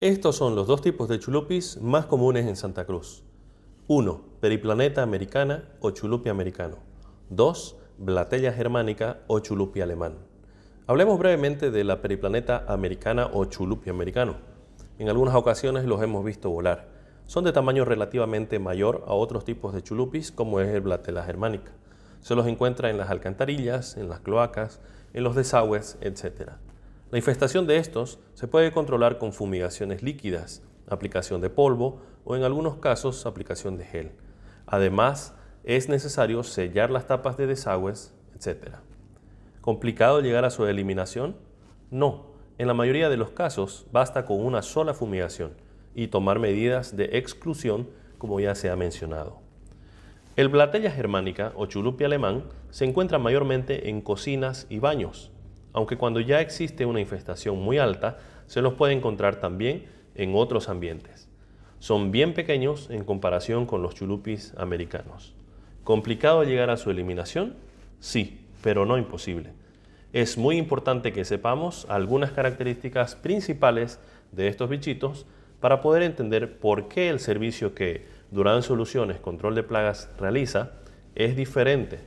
Estos son los dos tipos de chulupis más comunes en Santa Cruz. 1. Periplaneta americana o chulupi americano. 2. Blatella germánica o chulupi alemán. Hablemos brevemente de la periplaneta americana o chulupi americano. En algunas ocasiones los hemos visto volar. Son de tamaño relativamente mayor a otros tipos de chulupis como es el Blatella germánica. Se los encuentra en las alcantarillas, en las cloacas, en los desagües, etc. La infestación de estos se puede controlar con fumigaciones líquidas, aplicación de polvo o en algunos casos aplicación de gel. Además, es necesario sellar las tapas de desagües, etc. ¿Complicado llegar a su eliminación? No. En la mayoría de los casos basta con una sola fumigación y tomar medidas de exclusión como ya se ha mencionado. El Blatella germánica o chulupi alemán se encuentra mayormente en cocinas y baños aunque cuando ya existe una infestación muy alta, se los puede encontrar también en otros ambientes. Son bien pequeños en comparación con los chulupis americanos. ¿Complicado llegar a su eliminación? Sí, pero no imposible. Es muy importante que sepamos algunas características principales de estos bichitos para poder entender por qué el servicio que Durán Soluciones Control de Plagas realiza es diferente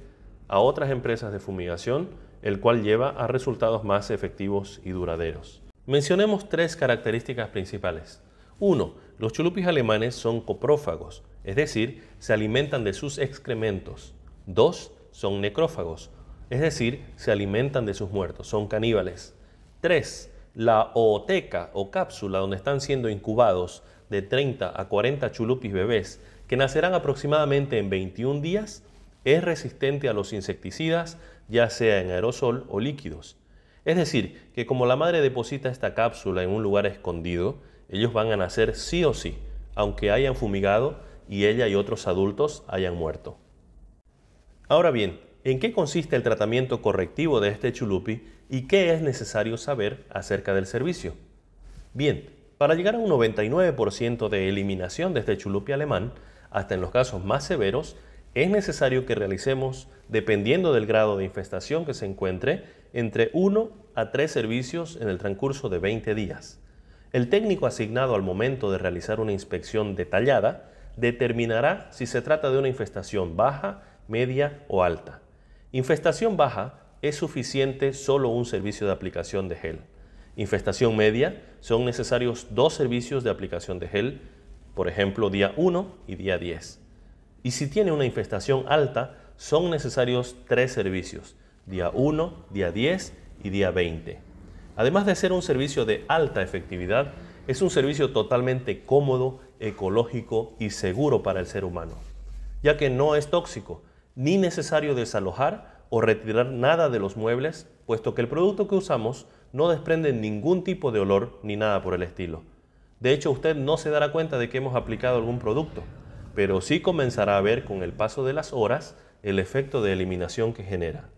a otras empresas de fumigación, el cual lleva a resultados más efectivos y duraderos. Mencionemos tres características principales. 1. Los chulupis alemanes son coprófagos, es decir, se alimentan de sus excrementos. 2. Son necrófagos, es decir, se alimentan de sus muertos, son caníbales. 3. La ooteca o cápsula donde están siendo incubados de 30 a 40 chulupis bebés, que nacerán aproximadamente en 21 días, es resistente a los insecticidas, ya sea en aerosol o líquidos. Es decir, que como la madre deposita esta cápsula en un lugar escondido, ellos van a nacer sí o sí, aunque hayan fumigado y ella y otros adultos hayan muerto. Ahora bien, ¿en qué consiste el tratamiento correctivo de este chulupi y qué es necesario saber acerca del servicio? Bien, para llegar a un 99% de eliminación de este chulupi alemán, hasta en los casos más severos, es necesario que realicemos, dependiendo del grado de infestación que se encuentre, entre 1 a 3 servicios en el transcurso de 20 días. El técnico asignado al momento de realizar una inspección detallada determinará si se trata de una infestación baja, media o alta. Infestación baja es suficiente solo un servicio de aplicación de gel. Infestación media son necesarios dos servicios de aplicación de gel, por ejemplo día 1 y día 10. Y si tiene una infestación alta, son necesarios tres servicios, día 1, día 10 y día 20. Además de ser un servicio de alta efectividad, es un servicio totalmente cómodo, ecológico y seguro para el ser humano, ya que no es tóxico, ni necesario desalojar o retirar nada de los muebles, puesto que el producto que usamos no desprende ningún tipo de olor ni nada por el estilo. De hecho, usted no se dará cuenta de que hemos aplicado algún producto pero sí comenzará a ver con el paso de las horas el efecto de eliminación que genera.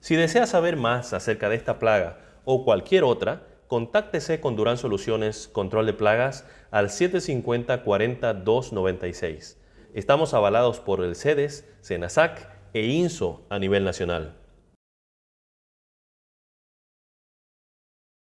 Si desea saber más acerca de esta plaga o cualquier otra, contáctese con Durán Soluciones Control de Plagas al 750 40 296. Estamos avalados por el CEDES, SENASAC e INSO a nivel nacional.